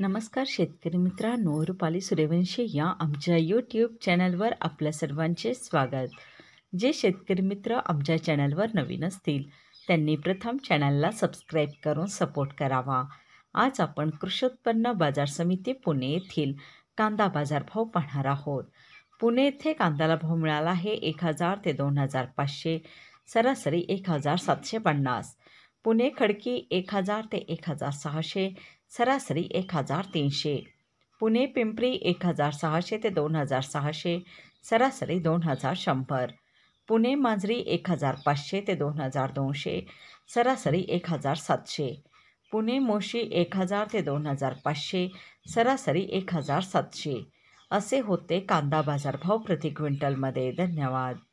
नमस्कार शेतकरी मित्रांनो रुपाली सूर्यवंशी या आमच्या यूट्यूब चॅनलवर आपल्या सर्वांचे स्वागत जे शेतकरी मित्र आमच्या चॅनलवर नवीन असतील त्यांनी प्रथम चॅनलला सबस्क्राईब करून सपोर्ट करावा आज आपण कृषी उत्पन्न बाजार समिती पुणे येथील कांदा बाजारभाव पाहणार आहोत पुणे येथे कांद्याला भाव मिळाला आहे एक हजार ते दोन हजार पाचशे सरासरी एक हजार सातशे पन्नास पुणे खडकी एक हजार ते एक हजार सहाशे सरासरी एक हजार तीनशे पुणे पिंपरी एक हजार सहाशे ते दोन हजार सहाशे सरासरी दोन हजार शंभर पुणे मांजरी एक हजार पाचशे ते दोन हजार दोनशे सरासरी एक हजार सातशे पुणे मोशी एक हजार ते दोन हजार पाचशे सरासरी एक हजार सातशे असे होते कांदा बाजारभाव प्रति क्विंटलमध्ये धन्यवाद